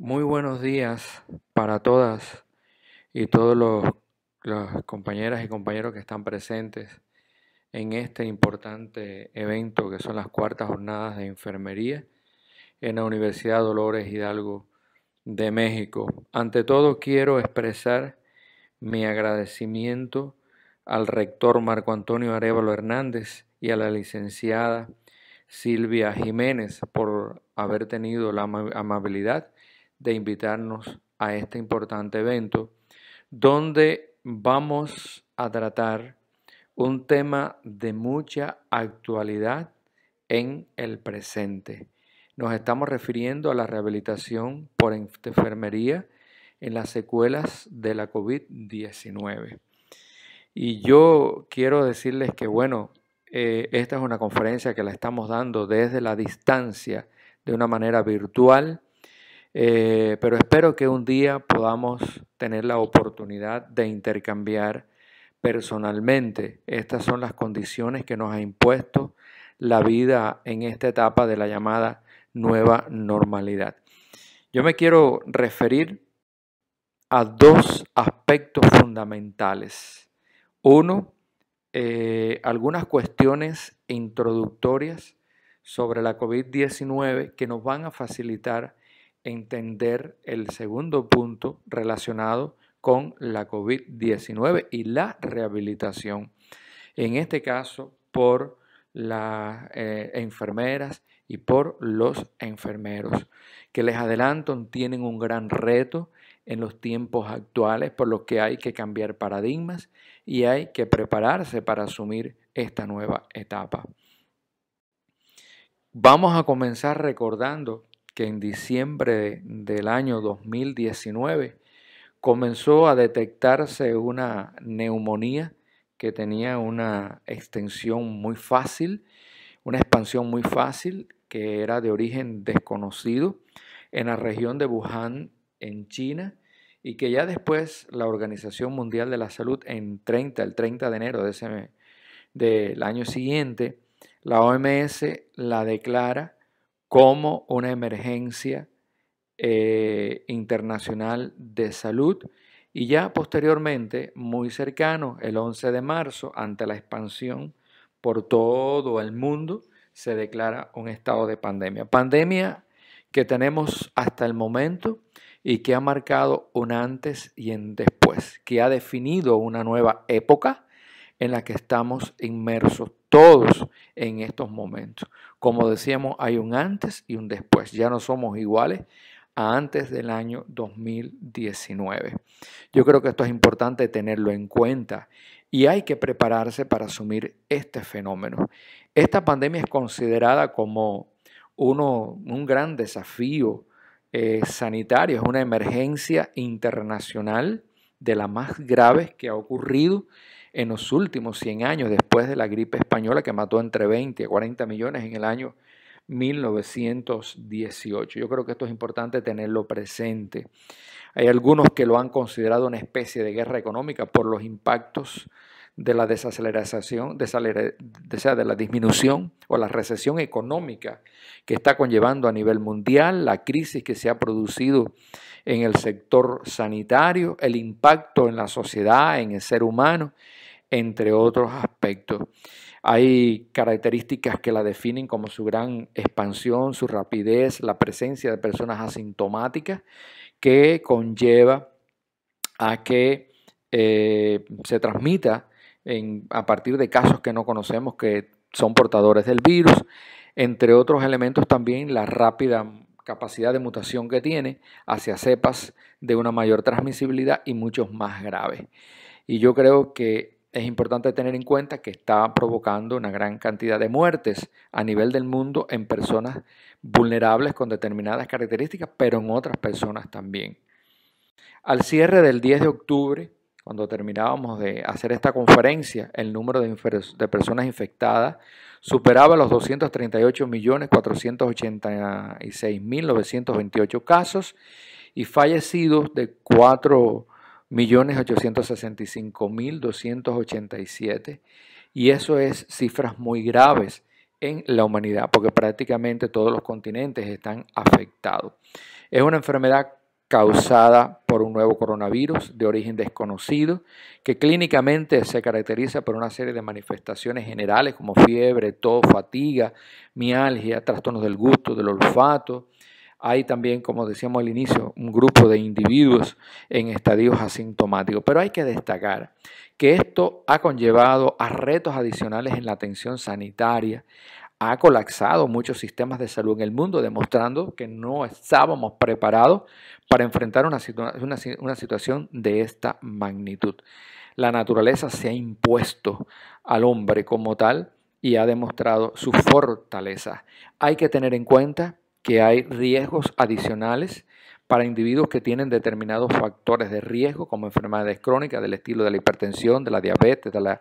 Muy buenos días para todas y todos los, compañeras y compañeros que están presentes en este importante evento que son las cuartas jornadas de enfermería en la Universidad Dolores Hidalgo de México. Ante todo quiero expresar mi agradecimiento al rector Marco Antonio Arevalo Hernández y a la licenciada Silvia Jiménez por haber tenido la amabilidad de invitarnos a este importante evento, donde vamos a tratar un tema de mucha actualidad en el presente. Nos estamos refiriendo a la rehabilitación por enfermería en las secuelas de la COVID-19. Y yo quiero decirles que, bueno, eh, esta es una conferencia que la estamos dando desde la distancia, de una manera virtual, eh, pero espero que un día podamos tener la oportunidad de intercambiar personalmente. Estas son las condiciones que nos ha impuesto la vida en esta etapa de la llamada nueva normalidad. Yo me quiero referir a dos aspectos fundamentales. Uno, eh, algunas cuestiones introductorias sobre la COVID-19 que nos van a facilitar entender el segundo punto relacionado con la COVID-19 y la rehabilitación. En este caso, por las eh, enfermeras y por los enfermeros, que les adelanto tienen un gran reto en los tiempos actuales, por lo que hay que cambiar paradigmas y hay que prepararse para asumir esta nueva etapa. Vamos a comenzar recordando que en diciembre del año 2019 comenzó a detectarse una neumonía que tenía una extensión muy fácil, una expansión muy fácil que era de origen desconocido en la región de Wuhan, en China, y que ya después la Organización Mundial de la Salud en 30, el 30 de enero de ese, del año siguiente, la OMS la declara como una emergencia eh, internacional de salud y ya posteriormente, muy cercano, el 11 de marzo, ante la expansión por todo el mundo, se declara un estado de pandemia. Pandemia que tenemos hasta el momento y que ha marcado un antes y un después, que ha definido una nueva época en la que estamos inmersos todos en estos momentos. Como decíamos, hay un antes y un después. Ya no somos iguales a antes del año 2019. Yo creo que esto es importante tenerlo en cuenta y hay que prepararse para asumir este fenómeno. Esta pandemia es considerada como uno, un gran desafío eh, sanitario, es una emergencia internacional de las más graves que ha ocurrido en los últimos 100 años, después de la gripe española que mató entre 20 y 40 millones en el año 1918. Yo creo que esto es importante tenerlo presente. Hay algunos que lo han considerado una especie de guerra económica por los impactos de la desaceleración, de la disminución o la recesión económica que está conllevando a nivel mundial, la crisis que se ha producido en el sector sanitario, el impacto en la sociedad, en el ser humano entre otros aspectos. Hay características que la definen como su gran expansión, su rapidez, la presencia de personas asintomáticas que conlleva a que eh, se transmita a partir de casos que no conocemos que son portadores del virus, entre otros elementos también la rápida capacidad de mutación que tiene hacia cepas de una mayor transmisibilidad y muchos más graves. Y yo creo que es importante tener en cuenta que está provocando una gran cantidad de muertes a nivel del mundo en personas vulnerables con determinadas características, pero en otras personas también. Al cierre del 10 de octubre, cuando terminábamos de hacer esta conferencia, el número de, personas infectadas superaba los 238.486.928 casos y fallecidos de 4 siete y eso es cifras muy graves en la humanidad, porque prácticamente todos los continentes están afectados. Es una enfermedad causada por un nuevo coronavirus de origen desconocido, que clínicamente se caracteriza por una serie de manifestaciones generales como fiebre, tos, fatiga, mialgia, trastornos del gusto, del olfato, hay también, como decíamos al inicio, un grupo de individuos en estadios asintomáticos. Pero hay que destacar que esto ha conllevado a retos adicionales en la atención sanitaria, ha colapsado muchos sistemas de salud en el mundo, demostrando que no estábamos preparados para enfrentar una, situación de esta magnitud. La naturaleza se ha impuesto al hombre como tal y ha demostrado su fortaleza. Hay que tener en cuenta que hay riesgos adicionales para individuos que tienen determinados factores de riesgo, como enfermedades crónicas del estilo de la hipertensión, de la diabetes, de la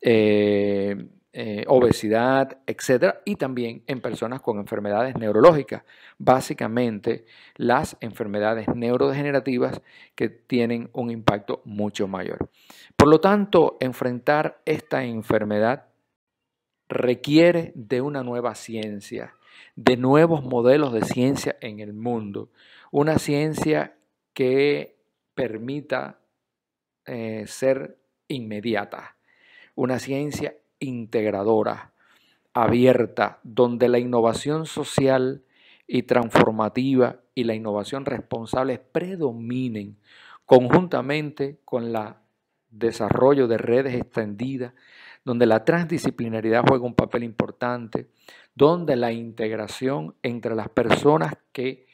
eh, eh, obesidad, etc. Y también en personas con enfermedades neurológicas, básicamente las enfermedades neurodegenerativas que tienen un impacto mucho mayor. Por lo tanto, enfrentar esta enfermedad requiere de una nueva ciencia de nuevos modelos de ciencia en el mundo. Una ciencia que permita eh, ser inmediata, una ciencia integradora, abierta, donde la innovación social y transformativa y la innovación responsable predominen conjuntamente con el desarrollo de redes extendidas donde la transdisciplinaridad juega un papel importante, donde la integración entre las personas que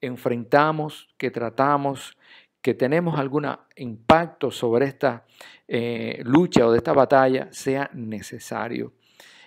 enfrentamos, que tratamos, que tenemos algún impacto sobre esta eh, lucha o de esta batalla sea necesario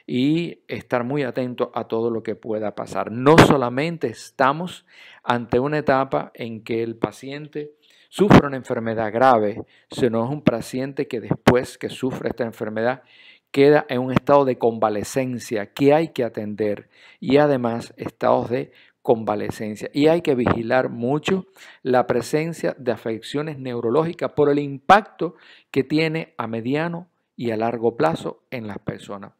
y estar muy atento a todo lo que pueda pasar. No solamente estamos ante una etapa en que el paciente sufre una enfermedad grave, sino es un paciente que después que sufre esta enfermedad queda en un estado de convalecencia que hay que atender y además estados de convalecencia. Y hay que vigilar mucho la presencia de afecciones neurológicas por el impacto que tiene a mediano y a largo plazo en las personas.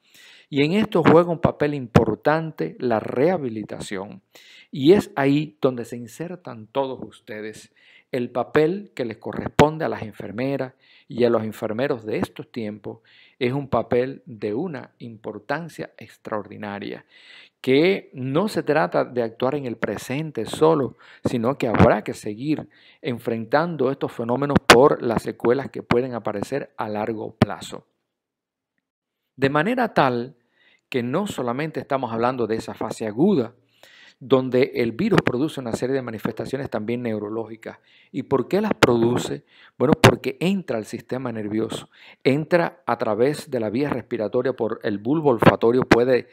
Y en esto juega un papel importante la rehabilitación. Y es ahí donde se insertan todos ustedes el papel que les corresponde a las enfermeras y a los enfermeros de estos tiempos es un papel de una importancia extraordinaria, que no se trata de actuar en el presente solo, sino que habrá que seguir enfrentando estos fenómenos por las secuelas que pueden aparecer a largo plazo. De manera tal que no solamente estamos hablando de esa fase aguda, donde el virus produce una serie de manifestaciones también neurológicas. ¿Y por qué las produce? Bueno, porque entra al sistema nervioso, entra a través de la vía respiratoria por el bulbo olfatorio, puede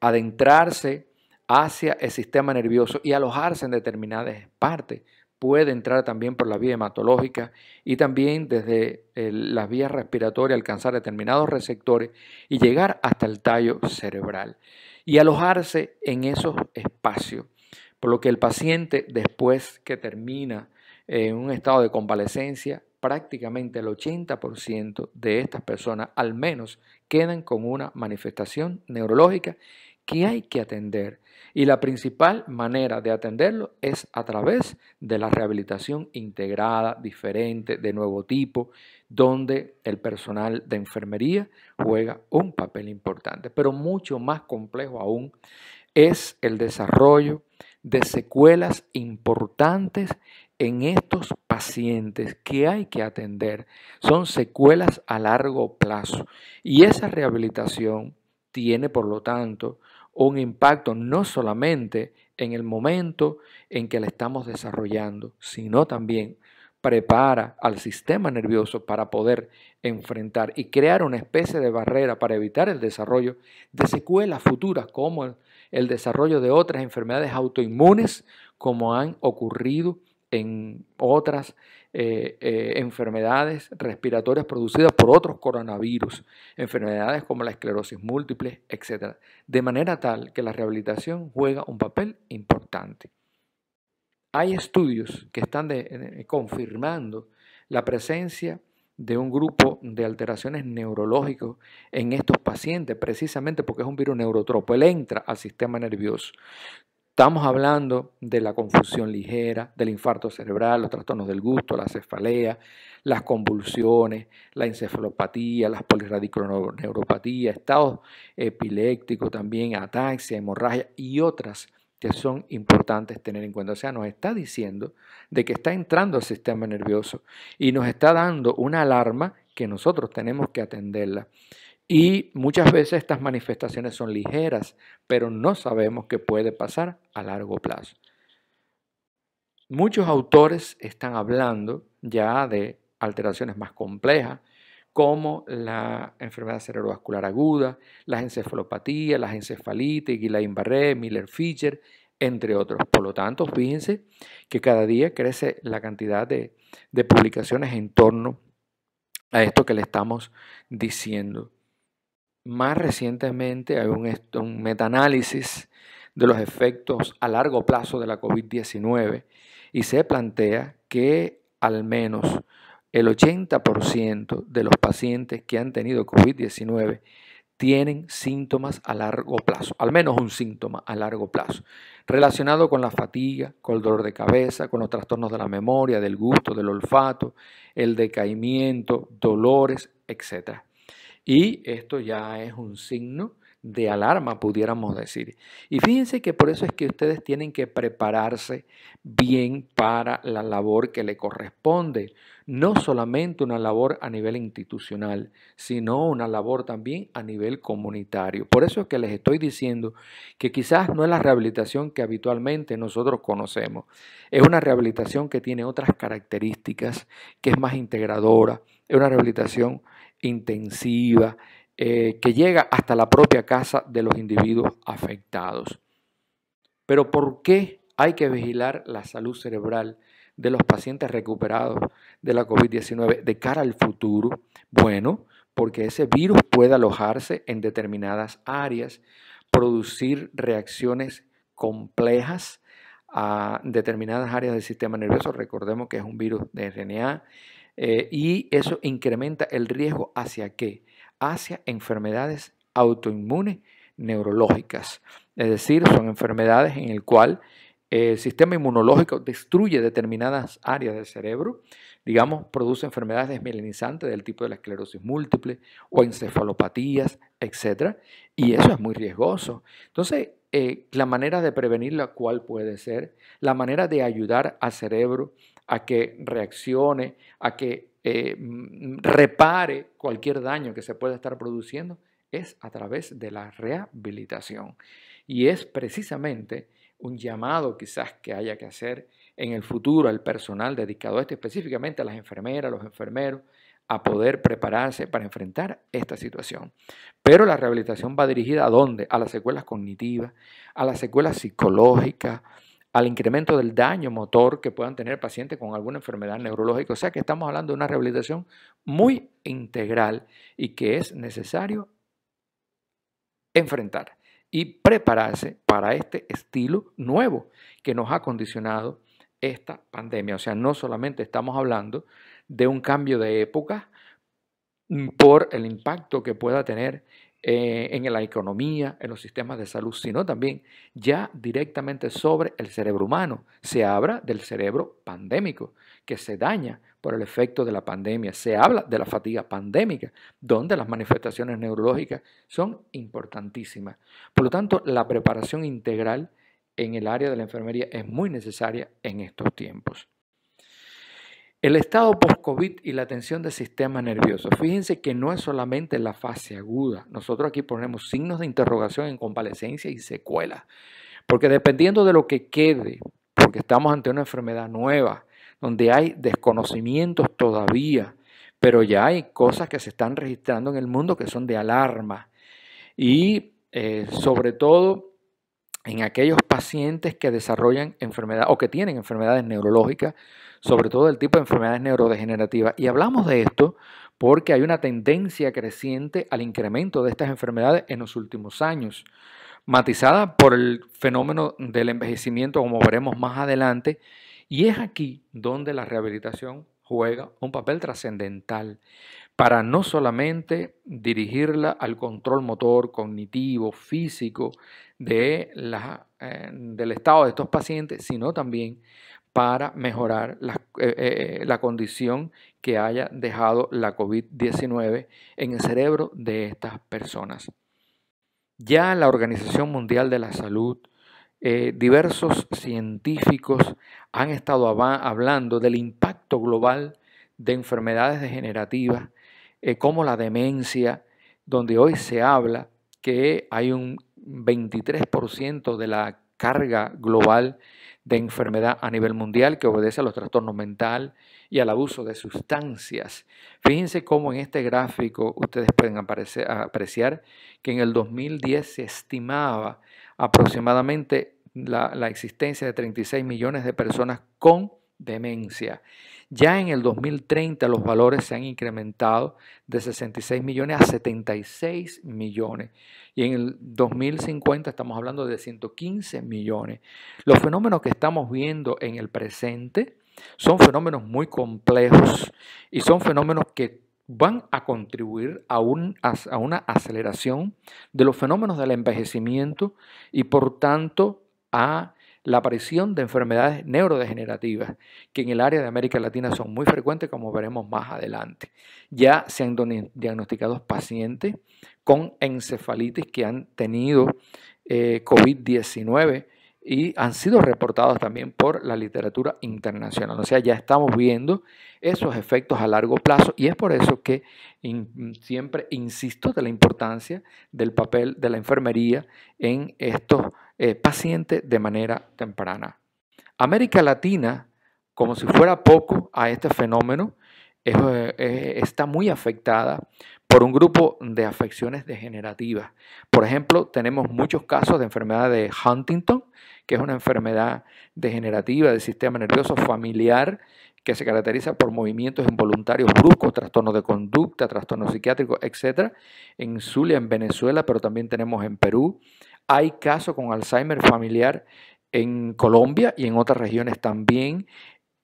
adentrarse hacia el sistema nervioso y alojarse en determinadas partes. Puede entrar también por la vía hematológica y también desde las vías respiratorias alcanzar determinados receptores y llegar hasta el tallo cerebral y alojarse en esos espacios. Por lo que el paciente, después que termina eh, en un estado de convalecencia, prácticamente el 80% de estas personas al menos quedan con una manifestación neurológica que hay que atender. Y la principal manera de atenderlo es a través de la rehabilitación integrada, diferente, de nuevo tipo, donde el personal de enfermería juega un papel importante. Pero mucho más complejo aún es el desarrollo de secuelas importantes en estos pacientes que hay que atender. Son secuelas a largo plazo. Y esa rehabilitación tiene, por lo tanto, un impacto no solamente en el momento en que la estamos desarrollando, sino también prepara al sistema nervioso para poder enfrentar y crear una especie de barrera para evitar el desarrollo de secuelas futuras como el, desarrollo de otras enfermedades autoinmunes como han ocurrido en otras eh, eh, enfermedades respiratorias producidas por otros coronavirus, enfermedades como la esclerosis múltiple, etc. De manera tal que la rehabilitación juega un papel importante. Hay estudios que están confirmando la presencia de un grupo de alteraciones neurológicas en estos pacientes, precisamente porque es un virus neurotropo. Él entra al sistema nervioso. Estamos hablando de la confusión ligera, del infarto cerebral, los trastornos del gusto, la cefalea, las convulsiones, la encefalopatía, las polirradiculoneuropatías, estados epilépticos también, ataxia, hemorragia y otras que son importantes tener en cuenta. O sea, nos está diciendo de que está entrando al sistema nervioso y nos está dando una alarma que nosotros tenemos que atenderla. Y muchas veces estas manifestaciones son ligeras, pero no sabemos qué puede pasar a largo plazo. Muchos autores están hablando ya de alteraciones más complejas, como la enfermedad cerebrovascular aguda, las encefalopatías, las encefalitis, Guillain-Barré, Miller-Fischer, entre otros. Por lo tanto, fíjense que cada día crece la cantidad de publicaciones en torno a esto que le estamos diciendo. Más recientemente hay un, metaanálisis de los efectos a largo plazo de la COVID-19 y se plantea que al menos el 80% de los pacientes que han tenido COVID-19 tienen síntomas a largo plazo, al menos un síntoma a largo plazo, relacionado con la fatiga, con el dolor de cabeza, con los trastornos de la memoria, del gusto, del olfato, el decaimiento, dolores, etc. Y esto ya es un signo de alarma, pudiéramos decir. Y fíjense que por eso es que ustedes tienen que prepararse bien para la labor que le corresponde. No solamente una labor a nivel institucional, sino una labor también a nivel comunitario. Por eso es que les estoy diciendo que quizás no es la rehabilitación que habitualmente nosotros conocemos. Es una rehabilitación que tiene otras características, que es más integradora, es una rehabilitación intensiva, eh, que llega hasta la propia casa de los individuos afectados. Pero ¿por qué hay que vigilar la salud cerebral de los pacientes recuperados de la COVID-19 de cara al futuro? Bueno, porque ese virus puede alojarse en determinadas áreas, producir reacciones complejas a determinadas áreas del sistema nervioso. Recordemos que es un virus de RNA eh, y eso incrementa el riesgo hacia qué? Hacia enfermedades autoinmunes neurológicas. Es decir, son enfermedades en el cual eh, el sistema inmunológico destruye determinadas áreas del cerebro, digamos, produce enfermedades desmielinizantes del tipo de la esclerosis múltiple o encefalopatías, etc. Y eso es muy riesgoso. Entonces, eh, la manera de prevenirla, ¿cuál puede ser? La manera de ayudar al cerebro a que reaccione, a que eh, repare cualquier daño que se pueda estar produciendo, es a través de la rehabilitación. Y es precisamente un llamado quizás que haya que hacer en el futuro al personal dedicado a esto, específicamente a las enfermeras, a los enfermeros, a poder prepararse para enfrentar esta situación. Pero la rehabilitación va dirigida a dónde? A las secuelas cognitivas, a las secuelas psicológicas, al incremento del daño motor que puedan tener pacientes con alguna enfermedad neurológica. O sea que estamos hablando de una rehabilitación muy integral y que es necesario enfrentar y prepararse para este estilo nuevo que nos ha condicionado esta pandemia. O sea, no solamente estamos hablando de un cambio de época mm, por el impacto que pueda tener eh, en la economía, en los sistemas de salud, sino también ya directamente sobre el cerebro humano. Se habla del cerebro pandémico, que se daña por el efecto de la pandemia. Se habla de la fatiga pandémica, donde las manifestaciones neurológicas son importantísimas. Por lo tanto, la preparación integral en el área de la enfermería es muy necesaria en estos tiempos. El estado post-COVID y la tensión del sistema nervioso. Fíjense que no es solamente la fase aguda. Nosotros aquí ponemos signos de interrogación en convalecencia y secuela. Porque dependiendo de lo que quede, porque estamos ante una enfermedad nueva, donde hay desconocimientos todavía, pero ya hay cosas que se están registrando en el mundo que son de alarma. Y eh, sobre todo en aquellos pacientes que desarrollan enfermedad o que tienen enfermedades neurológicas, sobre todo el tipo de enfermedades neurodegenerativas. Y hablamos de esto porque hay una tendencia creciente al incremento de estas enfermedades en los últimos años, matizada por el fenómeno del envejecimiento, como veremos más adelante, y es aquí donde la rehabilitación juega un papel trascendental para no solamente dirigirla al control motor, cognitivo, físico, de la, eh, del estado de estos pacientes, sino también para mejorar eh, eh, la, condición que haya dejado la COVID-19 en el cerebro de estas personas. Ya la Organización Mundial de la Salud, diversos científicos han estado hablando del impacto global de enfermedades degenerativas, como la demencia, donde hoy se habla que hay un 23% de la carga global de enfermedad a nivel mundial que obedece a los trastornos mental y al abuso de sustancias. Fíjense cómo en este gráfico ustedes pueden apreciar que en el 2010 se estimaba aproximadamente la, la existencia de 36 millones de personas con demencia. Ya en el 2030 los valores se han incrementado de 66 millones a 76 millones y en el 2050 estamos hablando de 115 millones. Los fenómenos que estamos viendo en el presente son fenómenos muy complejos y son fenómenos que van a contribuir a, a una aceleración de los fenómenos del envejecimiento y por tanto a la aparición de enfermedades neurodegenerativas, que en el área de América Latina son muy frecuentes, como veremos más adelante. Ya se han diagnosticado pacientes con encefalitis que han tenido eh, COVID-19 y han sido reportados también por la literatura internacional. O sea, ya estamos viendo esos efectos a largo plazo y es por eso que siempre insisto de la importancia del papel de la enfermería en estos eh, paciente de manera temprana. América Latina, como si fuera poco a este fenómeno, eh, eh, está muy afectada por un grupo de afecciones degenerativas. Por ejemplo, tenemos muchos casos de enfermedad de Huntington, que es una enfermedad degenerativa del sistema nervioso familiar que se caracteriza por movimientos involuntarios bruscos, trastornos de conducta, trastornos psiquiátricos, etc. En Zulia, en Venezuela, pero también tenemos en Perú, hay casos con Alzheimer familiar en Colombia y en otras regiones también.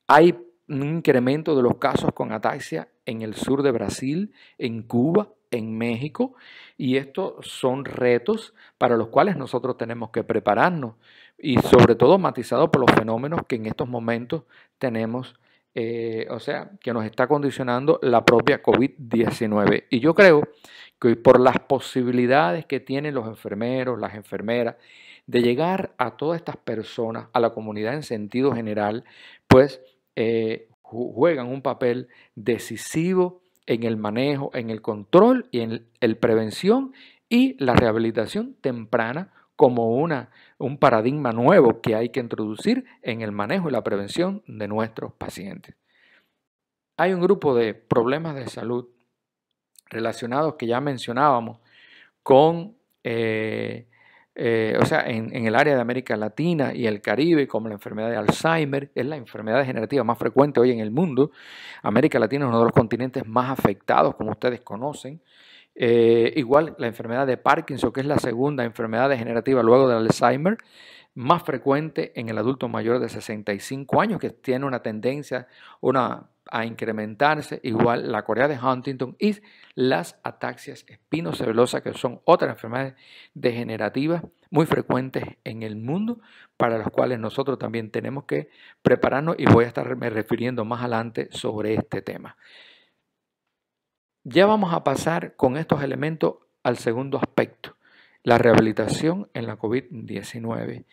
Hay un incremento de los casos con ataxia en el sur de Brasil, en Cuba, en México, y estos son retos para los cuales nosotros tenemos que prepararnos y sobre todo matizados por los fenómenos que en estos momentos tenemos eh, o sea, que nos está condicionando la propia COVID-19. Y yo creo que hoy por las posibilidades que tienen los enfermeros, las enfermeras, de llegar a todas estas personas, a la comunidad en sentido general, pues eh, juegan un papel decisivo en el manejo, en el control y en la prevención y la rehabilitación temprana como una un paradigma nuevo que hay que introducir en el manejo y la prevención de nuestros pacientes. Hay un grupo de problemas de salud relacionados que ya mencionábamos con, eh, eh, o sea, en, en, el área de América Latina y el Caribe, como la enfermedad de Alzheimer, es la enfermedad degenerativa más frecuente hoy en el mundo. América Latina es uno de los continentes más afectados, como ustedes conocen. Eh, igual la enfermedad de Parkinson, que es la segunda enfermedad degenerativa luego del Alzheimer, más frecuente en el adulto mayor de 65 años, que tiene una tendencia una, a incrementarse, igual la Corea de Huntington y las ataxias espinocelulosas, que son otras enfermedades degenerativas muy frecuentes en el mundo, para las cuales nosotros también tenemos que prepararnos y voy a me refiriendo más adelante sobre este tema. Ya vamos a pasar con estos elementos al segundo aspecto, la rehabilitación en la COVID-19.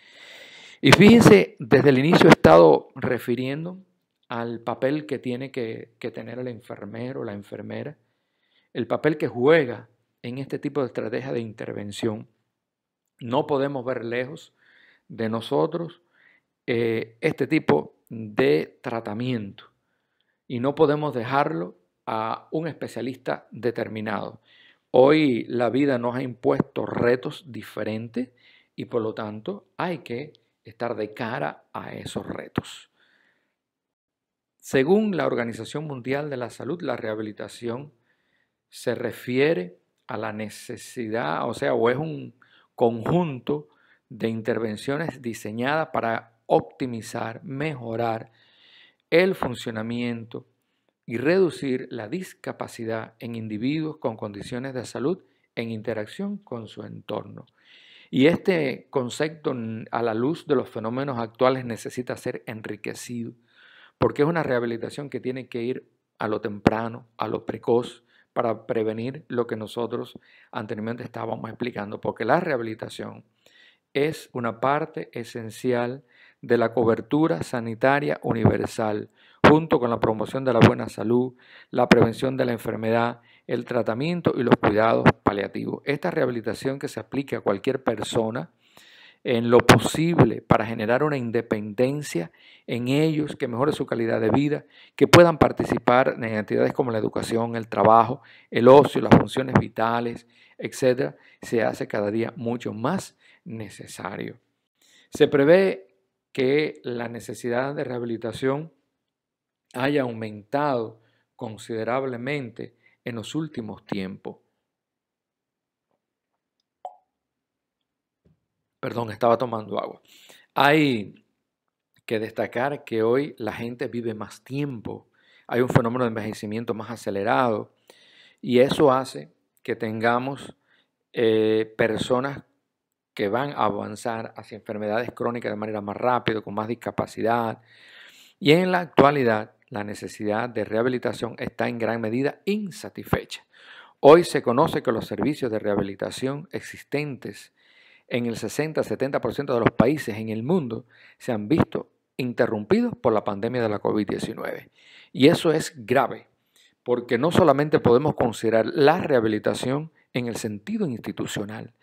Y fíjense, desde el inicio he estado refiriendo al papel que tiene que, tener el enfermero, la enfermera, el papel que juega en este tipo de estrategia de intervención. No podemos ver lejos de nosotros eh, este tipo de tratamiento y no podemos dejarlo a un especialista determinado. Hoy la vida nos ha impuesto retos diferentes y por lo tanto hay que estar de cara a esos retos. Según la Organización Mundial de la Salud, la rehabilitación se refiere a la necesidad, o sea, o es un conjunto de intervenciones diseñadas para optimizar, mejorar el funcionamiento y reducir la discapacidad en individuos con condiciones de salud en interacción con su entorno. Y este concepto a la luz de los fenómenos actuales necesita ser enriquecido, porque es una rehabilitación que tiene que ir a lo temprano, a lo precoz, para prevenir lo que nosotros anteriormente estábamos explicando, porque la rehabilitación es una parte esencial de la cobertura sanitaria universal, junto con la promoción de la buena salud, la prevención de la enfermedad, el tratamiento y los cuidados paliativos. Esta rehabilitación que se aplique a cualquier persona en lo posible para generar una independencia en ellos, que mejore su calidad de vida, que puedan participar en actividades como la educación, el trabajo, el ocio, las funciones vitales, etcétera, se hace cada día mucho más necesario. Se prevé que la necesidad de rehabilitación haya aumentado considerablemente en los últimos tiempos. Perdón, estaba tomando agua. Hay que destacar que hoy la gente vive más tiempo, hay un fenómeno de envejecimiento más acelerado y eso hace que tengamos eh, personas que van a avanzar hacia enfermedades crónicas de manera más rápida, con más discapacidad. Y en la actualidad la necesidad de rehabilitación está en gran medida insatisfecha. Hoy se conoce que los servicios de rehabilitación existentes en el 60-70% de los países en el mundo se han visto interrumpidos por la pandemia de la COVID-19. Y eso es grave, porque no solamente podemos considerar la rehabilitación en el sentido institucional.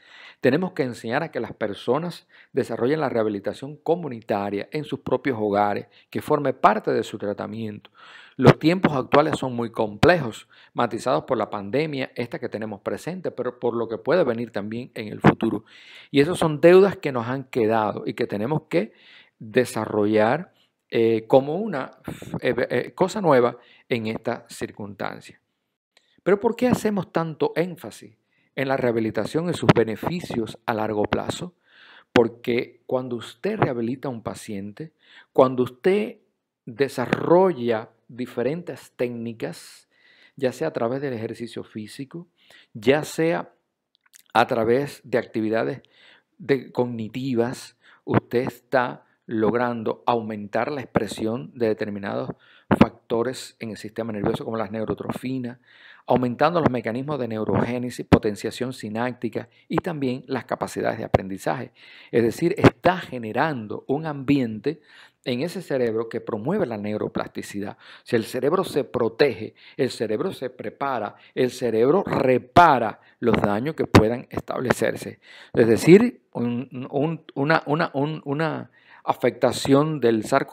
Tenemos que enseñar a que las personas desarrollen la rehabilitación comunitaria en sus propios hogares, que forme parte de su tratamiento. Los tiempos actuales son muy complejos, matizados por la pandemia, esta que tenemos presente, pero por lo que puede venir también en el futuro. Y esas son deudas que nos han quedado y que tenemos que desarrollar eh, como una eh, eh, cosa nueva en esta circunstancia. Pero ¿por qué hacemos tanto énfasis en la rehabilitación y sus beneficios a largo plazo? Porque cuando usted rehabilita a un paciente, cuando usted desarrolla diferentes técnicas, ya sea a través del ejercicio físico, ya sea a través de actividades cognitivas, usted está logrando aumentar la expresión de determinados factores en el sistema nervioso como las neurotrofinas, aumentando los mecanismos de neurogénesis, potenciación sináptica y también las capacidades de aprendizaje. Es decir, está generando un ambiente en ese cerebro que promueve la neuroplasticidad. Si el cerebro se protege, el cerebro se prepara, el cerebro repara los daños que puedan establecerse. Es decir, una, afectación del sars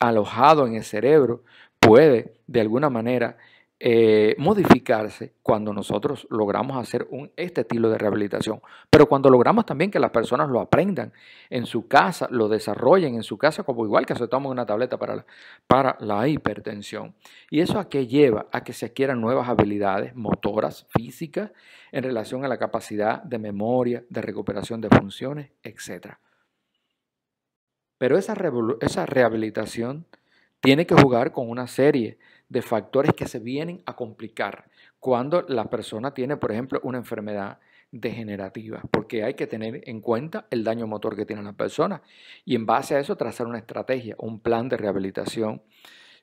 alojado en el cerebro puede, de alguna manera, eh, modificarse cuando nosotros logramos hacer un, este estilo de rehabilitación, pero cuando logramos también que las personas lo aprendan en su casa, lo desarrollen en su casa, como igual que aceptamos una tableta para la, para la hipertensión. ¿Y eso a qué lleva? A que se adquieran nuevas habilidades motoras, físicas, en relación a la capacidad de memoria, de recuperación de funciones, etc. Pero esa, esa rehabilitación tiene que jugar con una serie de factores que se vienen a complicar cuando la persona tiene, por ejemplo, una enfermedad degenerativa, porque hay que tener en cuenta el daño motor que tiene la persona y en base a eso trazar una estrategia, un plan de rehabilitación.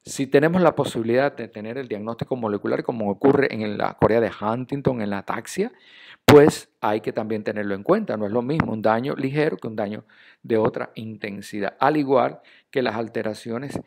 Si tenemos la posibilidad de tener el diagnóstico molecular, como ocurre en la Corea de Huntington, en la ataxia, pues hay que también tenerlo en cuenta. No es lo mismo un daño ligero que un daño de otra intensidad, al igual que las alteraciones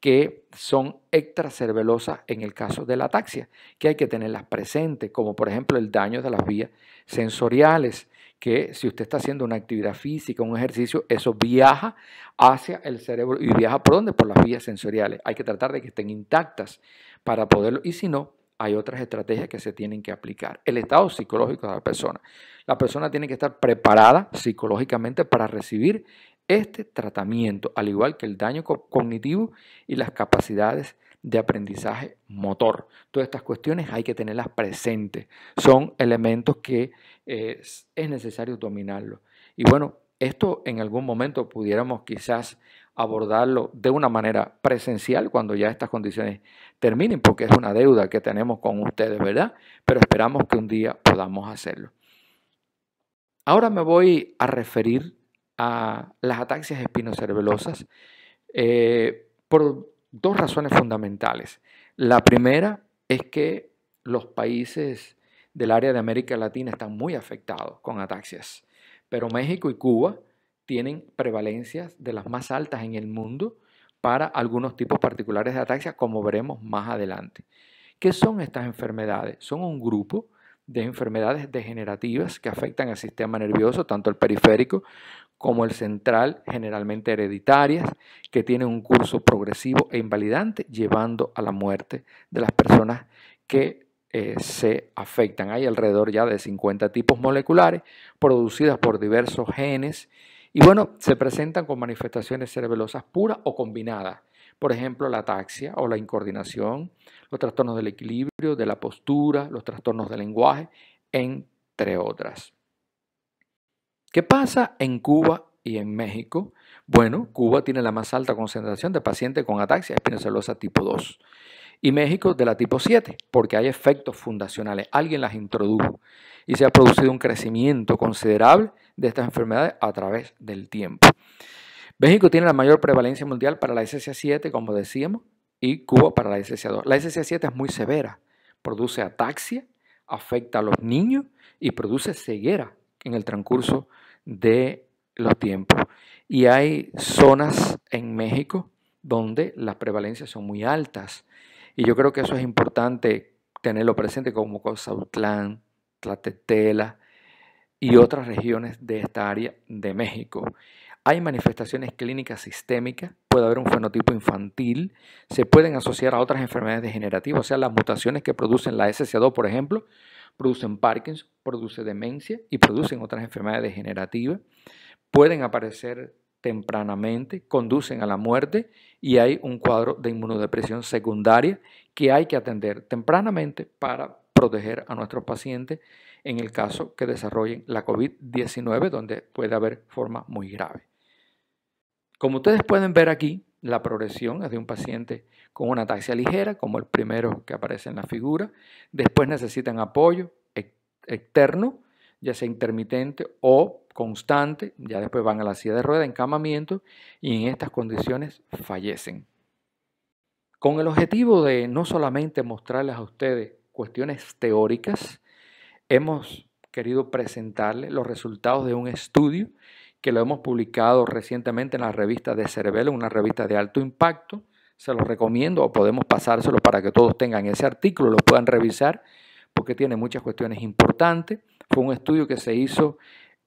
que son extracervelosas en el caso de la ataxia, que hay que tenerlas presentes, como por ejemplo el daño de las vías sensoriales, que si usted está haciendo una actividad física, un ejercicio, eso viaja hacia el cerebro y viaja por dónde? Por las vías sensoriales. Hay que tratar de que estén intactas para poderlo, y si no, hay otras estrategias que se tienen que aplicar. El estado psicológico de la persona. La persona tiene que estar preparada psicológicamente para recibir este tratamiento, al igual que el daño cognitivo y las capacidades de aprendizaje motor, todas estas cuestiones hay que tenerlas presentes. Son elementos que eh, es, necesario dominarlos. Y bueno, esto en algún momento pudiéramos quizás abordarlo de una manera presencial cuando ya estas condiciones terminen, porque es una deuda que tenemos con ustedes, ¿verdad? Pero esperamos que un día podamos hacerlo. Ahora me voy a referir a las ataxias espinocerebelosas eh, por dos razones fundamentales. La primera es que los países del área de América Latina están muy afectados con ataxias, pero México y Cuba tienen prevalencias de las más altas en el mundo para algunos tipos particulares de ataxias, como veremos más adelante. ¿Qué son estas enfermedades? Son un grupo de enfermedades degenerativas que afectan al sistema nervioso, tanto el periférico como el central, generalmente hereditarias, que tienen un curso progresivo e invalidante, llevando a la muerte de las personas que eh, se afectan. Hay alrededor ya de 50 tipos moleculares producidas por diversos genes y bueno, se presentan con manifestaciones cerebelosas puras o combinadas. Por ejemplo, la ataxia o la incoordinación, los trastornos del equilibrio, de la postura, los trastornos del lenguaje, entre otras. ¿Qué pasa en Cuba y en México? Bueno, Cuba tiene la más alta concentración de pacientes con ataxia espinocelosa tipo 2 y México de la tipo 7, porque hay efectos fundacionales, alguien las introdujo y se ha producido un crecimiento considerable de estas enfermedades a través del tiempo. México tiene la mayor prevalencia mundial para la SCA7, como decíamos, y Cuba para la SCA2. La SCA7 es muy severa, produce ataxia, afecta a los niños y produce ceguera en el transcurso de los tiempos. Y hay zonas en México donde las prevalencias son muy altas. Y yo creo que eso es importante tenerlo presente como Cozautlán, Tlatetela y otras regiones de esta área de México. Hay manifestaciones clínicas sistémicas, puede haber un fenotipo infantil, se pueden asociar a otras enfermedades degenerativas, o sea, las mutaciones que producen la SCA2, por ejemplo, producen Parkinson, produce demencia y producen otras enfermedades degenerativas. Pueden aparecer tempranamente, conducen a la muerte y hay un cuadro de inmunodepresión secundaria que hay que atender tempranamente para proteger a nuestros pacientes en el caso que desarrollen la COVID-19, donde puede haber forma muy grave. Como ustedes pueden ver aquí, la progresión es de un paciente con una ataxia ligera, como el primero que aparece en la figura. Después necesitan apoyo e-, externo, ya sea intermitente o constante. Ya después van a la silla de rueda, encamamiento, y en estas condiciones fallecen. Con el objetivo de no solamente mostrarles a ustedes cuestiones teóricas, hemos querido presentarles los resultados de un estudio que lo hemos publicado recientemente en la revista de Cerebelo, una revista de alto impacto. Se los recomiendo o podemos pasárselo para que todos tengan ese artículo, lo puedan revisar, porque tiene muchas cuestiones importantes. Fue un estudio que se hizo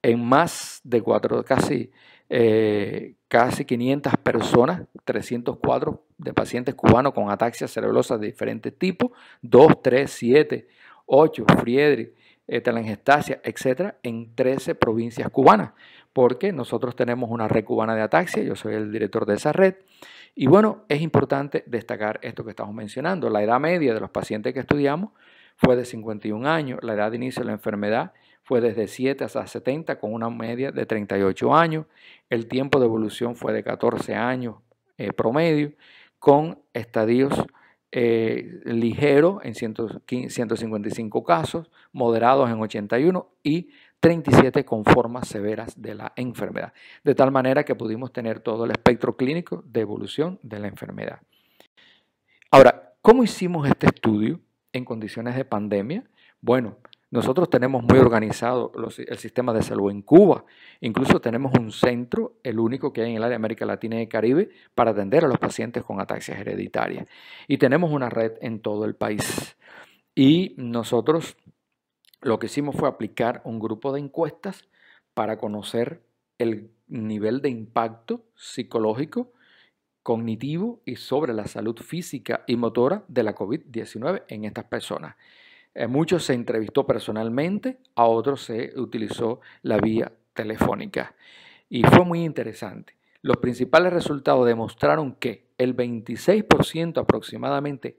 en más de cuatro, casi, eh, casi 500 personas, 304 de pacientes cubanos con ataxias cerebrosas de diferentes tipos, 2, 3, 7, 8, Friedrich, eh, telangiectasia, etcétera, en 13 provincias cubanas porque nosotros tenemos una red cubana de Ataxia, yo soy el director de esa red. Y bueno, es importante destacar esto que estamos mencionando. La edad media de los pacientes que estudiamos fue de 51 años, la edad de inicio de la enfermedad fue desde 7 hasta 70 con una media de 38 años, el tiempo de evolución fue de 14 años eh, promedio, con estadios eh, ligeros en 155 casos, moderados en 81 y 37 con formas severas de la enfermedad, de tal manera que pudimos tener todo el espectro clínico de evolución de la enfermedad. Ahora, ¿cómo hicimos este estudio en condiciones de pandemia? Bueno, nosotros tenemos muy organizado el sistema de salud en Cuba, incluso tenemos un centro, el único que hay en el área de América Latina y el Caribe, para atender a los pacientes con ataxias hereditarias. Y tenemos una red en todo el país. Y nosotros lo que hicimos fue aplicar un grupo de encuestas para conocer el nivel de impacto psicológico, cognitivo y sobre la salud física y motora de la COVID-19 en estas personas. Eh, muchos se entrevistó personalmente, a otros se utilizó la vía telefónica. Y fue muy interesante. Los principales resultados demostraron que el 26% aproximadamente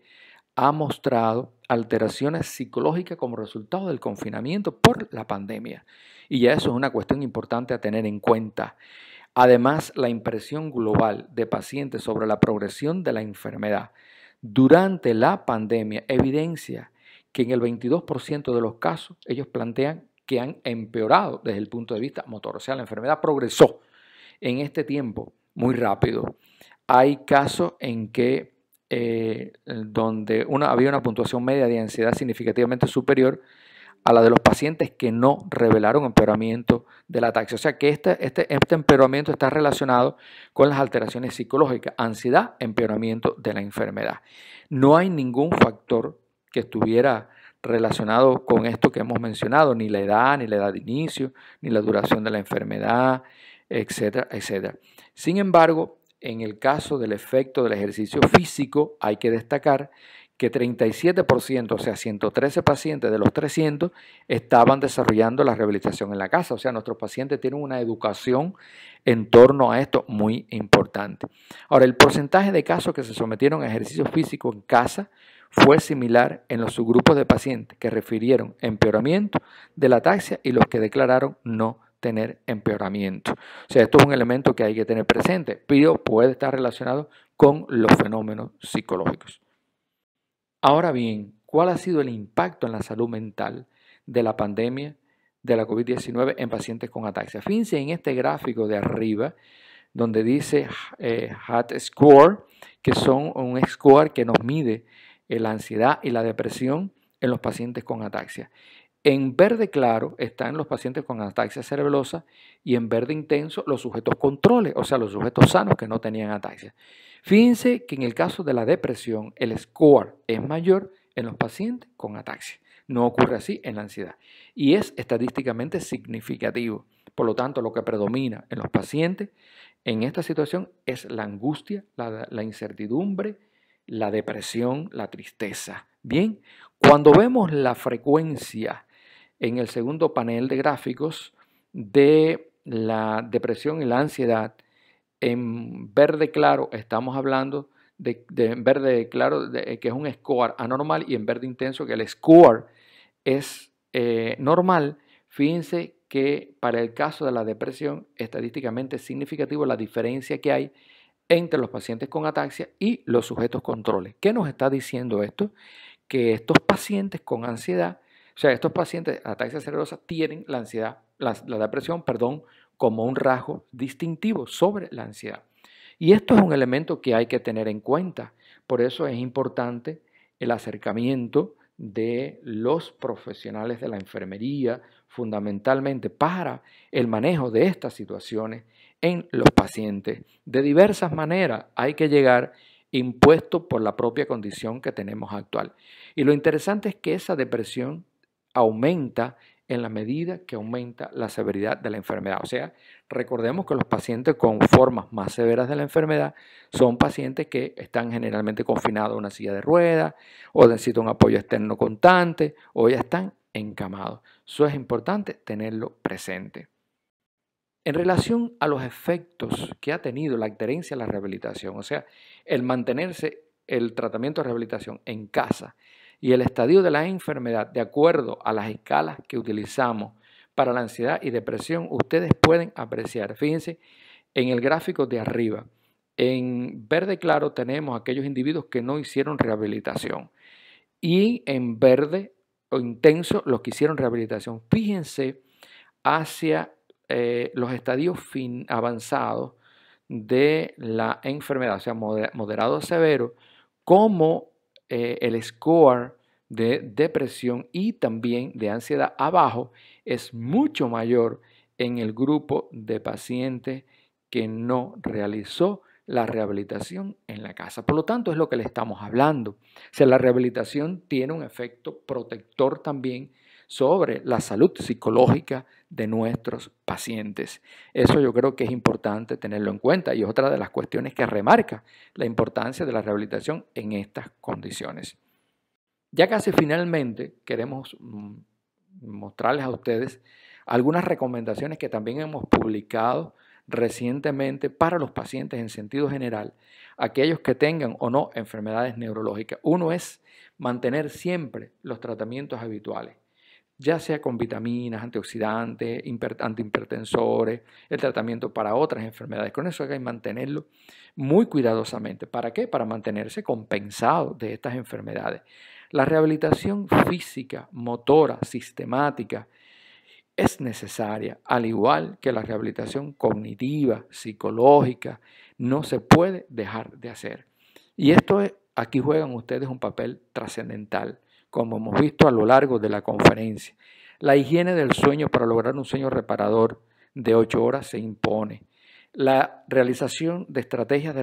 ha mostrado alteraciones psicológicas como resultado del confinamiento por la pandemia. Y ya eso es una cuestión importante a tener en cuenta. Además, la impresión global de pacientes sobre la progresión de la enfermedad durante la pandemia evidencia que en el 22% de los casos ellos plantean que han empeorado desde el punto de vista motor. O sea, la enfermedad progresó en este tiempo muy rápido. Hay casos en que eh, donde había una puntuación media de ansiedad significativamente superior a la de los pacientes que no revelaron empeoramiento de la ataxia. O sea que este, este, este empeoramiento está relacionado con las alteraciones psicológicas, ansiedad, empeoramiento de la enfermedad. No hay ningún factor que estuviera relacionado con esto que hemos mencionado, ni la edad, ni la edad de inicio, ni la duración de la enfermedad, etcétera, etcétera. Sin embargo, en el caso del efecto del ejercicio físico, hay que destacar que 37%, o sea, 113 pacientes de los 300 estaban desarrollando la rehabilitación en la casa. O sea, nuestros pacientes tienen una educación en torno a esto muy importante. Ahora, el porcentaje de casos que se sometieron a ejercicio físico en casa fue similar en los subgrupos de pacientes que refirieron empeoramiento de la taxia y los que declararon no tener empeoramiento. O sea, esto es un elemento que hay que tener presente, pero puede estar relacionado con los fenómenos psicológicos. Ahora bien, ¿cuál ha sido el impacto en la salud mental de la pandemia de la COVID-19 en pacientes con ataxia? Fíjense en este gráfico de arriba, donde dice HAT eh, score, que son un score que nos mide eh, la ansiedad y la depresión en los pacientes con ataxia. En verde claro están los pacientes con ataxia cerebelosa y en verde intenso los sujetos controles, o sea, los sujetos sanos que no tenían ataxia. Fíjense que en el caso de la depresión, el score es mayor en los pacientes con ataxia. No ocurre así en la ansiedad. Y es estadísticamente significativo. Por lo tanto, lo que predomina en los pacientes en esta situación es la angustia, la, la incertidumbre, la depresión, la tristeza. Bien, cuando vemos la frecuencia en el segundo panel de gráficos de la depresión y la ansiedad. En verde claro estamos hablando de, verde claro que es un score anormal y en verde intenso que el score es eh, normal. Fíjense que para el caso de la depresión estadísticamente significativo la diferencia que hay entre los pacientes con ataxia y los sujetos controles. ¿Qué nos está diciendo esto? Que estos pacientes con ansiedad o sea, estos pacientes de ataxia cerebrosa tienen la ansiedad, la, la depresión, perdón, como un rasgo distintivo sobre la ansiedad. Y esto es un elemento que hay que tener en cuenta. Por eso es importante el acercamiento de los profesionales de la enfermería, fundamentalmente para el manejo de estas situaciones en los pacientes. De diversas maneras hay que llegar impuesto por la propia condición que tenemos actual. Y lo interesante es que esa depresión aumenta en la medida que aumenta la severidad de la enfermedad. O sea, recordemos que los pacientes con formas más severas de la enfermedad son pacientes que están generalmente confinados a una silla de ruedas o necesitan un apoyo externo constante o ya están encamados. Eso es importante tenerlo presente. En relación a los efectos que ha tenido la adherencia a la rehabilitación, o sea, el mantenerse el tratamiento de rehabilitación en casa y el estadio de la enfermedad de acuerdo a las escalas que utilizamos para la ansiedad y depresión, ustedes pueden apreciar. Fíjense en el gráfico de arriba. En verde claro tenemos aquellos individuos que no hicieron rehabilitación y en verde o intenso los que hicieron rehabilitación. Fíjense hacia eh, los estadios fin avanzados de la enfermedad, o sea, moderado a severo, como. Eh, el score de depresión y también de ansiedad abajo es mucho mayor en el grupo de pacientes que no realizó la rehabilitación en la casa. Por lo tanto, es lo que le estamos hablando. O sea, la rehabilitación tiene un efecto protector también sobre la salud psicológica de nuestros pacientes. Eso yo creo que es importante tenerlo en cuenta y es otra de las cuestiones que remarca la importancia de la rehabilitación en estas condiciones. Ya casi finalmente queremos mm, mostrarles a ustedes algunas recomendaciones que también hemos publicado recientemente para los pacientes en sentido general, aquellos que tengan o no enfermedades neurológicas. Uno es mantener siempre los tratamientos habituales ya sea con vitaminas, antioxidantes, antihipertensores, el tratamiento para otras enfermedades. Con eso hay que mantenerlo muy cuidadosamente. ¿Para qué? Para mantenerse compensado de estas enfermedades. La rehabilitación física, motora, sistemática, es necesaria, al igual que la rehabilitación cognitiva, psicológica, no se puede dejar de hacer. Y esto es, aquí juegan ustedes un papel trascendental como hemos visto a lo largo de la conferencia. La higiene del sueño para lograr un sueño reparador de ocho horas se impone. La realización de estrategias de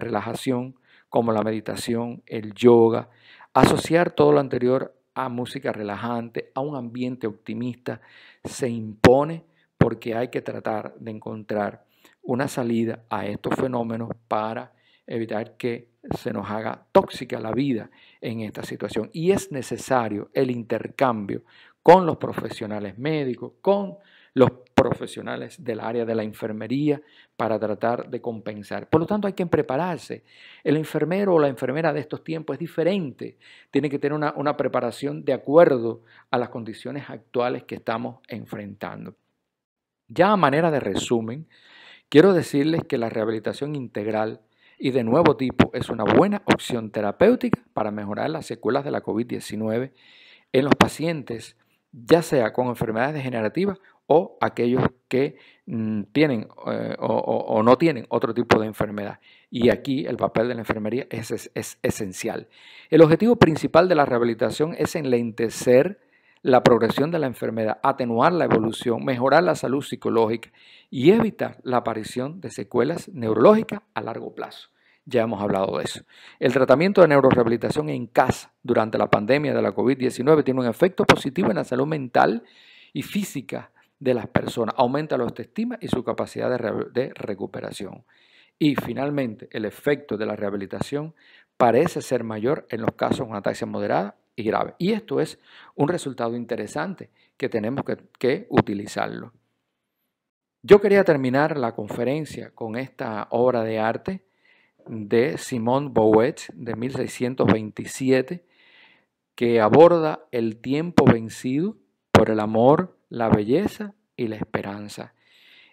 relajación como la meditación, el yoga, asociar todo lo anterior a música relajante, a un ambiente optimista, se impone porque hay que tratar de encontrar una salida a estos fenómenos para evitar que se nos haga tóxica la vida en esta situación. Y es necesario el intercambio con los profesionales médicos, con los profesionales del área de la enfermería para tratar de compensar. Por lo tanto, hay que prepararse. El enfermero o la enfermera de estos tiempos es diferente. Tiene que tener una, preparación de acuerdo a las condiciones actuales que estamos enfrentando. Ya a manera de resumen, quiero decirles que la rehabilitación integral y de nuevo tipo es una buena opción terapéutica para mejorar las secuelas de la COVID-19 en los pacientes, ya sea con enfermedades degenerativas o aquellos que mm, tienen eh, o, no tienen otro tipo de enfermedad. Y aquí el papel de la enfermería es, es esencial. El objetivo principal de la rehabilitación es enlentecer la progresión de la enfermedad, atenuar la evolución, mejorar la salud psicológica y evitar la aparición de secuelas neurológicas a largo plazo. Ya hemos hablado de eso. El tratamiento de neurorehabilitación en casa durante la pandemia de la COVID-19 tiene un efecto positivo en la salud mental y física de las personas, aumenta la autoestima y su capacidad de, de recuperación. Y finalmente, el efecto de la rehabilitación parece ser mayor en los casos con ataxia moderada y grave. Y esto es un resultado interesante que tenemos que, utilizarlo. Yo quería terminar la conferencia con esta obra de arte de simón Bouet de 1627 que aborda el tiempo vencido por el amor, la belleza y la esperanza.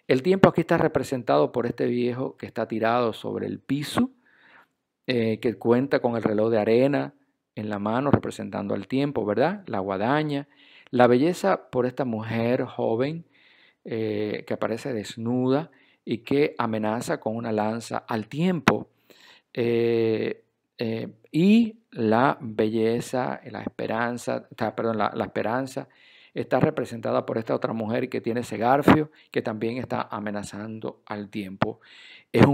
El tiempo aquí está representado por este viejo que está tirado sobre el piso, eh, que cuenta con el reloj de arena, en la mano representando al tiempo, ¿verdad? La guadaña. La belleza por esta mujer joven eh, que aparece desnuda y que amenaza con una lanza al tiempo. Eh, eh, y la belleza, la esperanza, perdón, la, la esperanza está representada por esta otra mujer que tiene ese garfio, que también está amenazando al tiempo. Es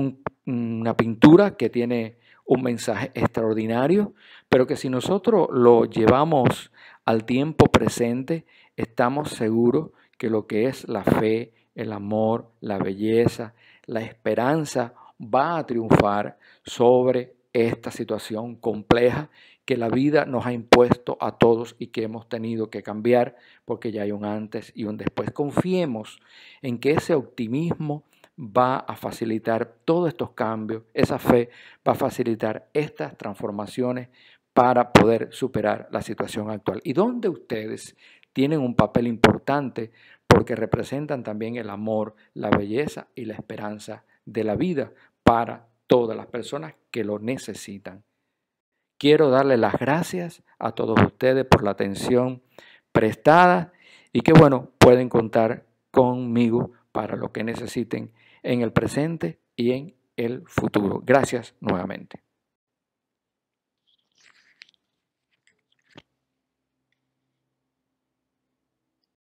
una pintura que tiene un mensaje extraordinario, pero que si nosotros lo llevamos al tiempo presente, estamos seguros que lo que es la fe, el amor, la belleza, la esperanza va a triunfar sobre esta situación compleja que la vida nos ha impuesto a todos y que hemos tenido que cambiar porque ya hay un antes y un después. Confiemos en que ese optimismo va a facilitar todos estos cambios, esa fe va a facilitar estas transformaciones para poder superar la situación actual. Y donde ustedes tienen un papel importante porque representan también el amor, la belleza y la esperanza de la vida para todas las personas que lo necesitan. Quiero darle las gracias a todos ustedes por la atención prestada y que bueno, pueden contar conmigo para lo que necesiten en el presente y en el futuro. Gracias nuevamente.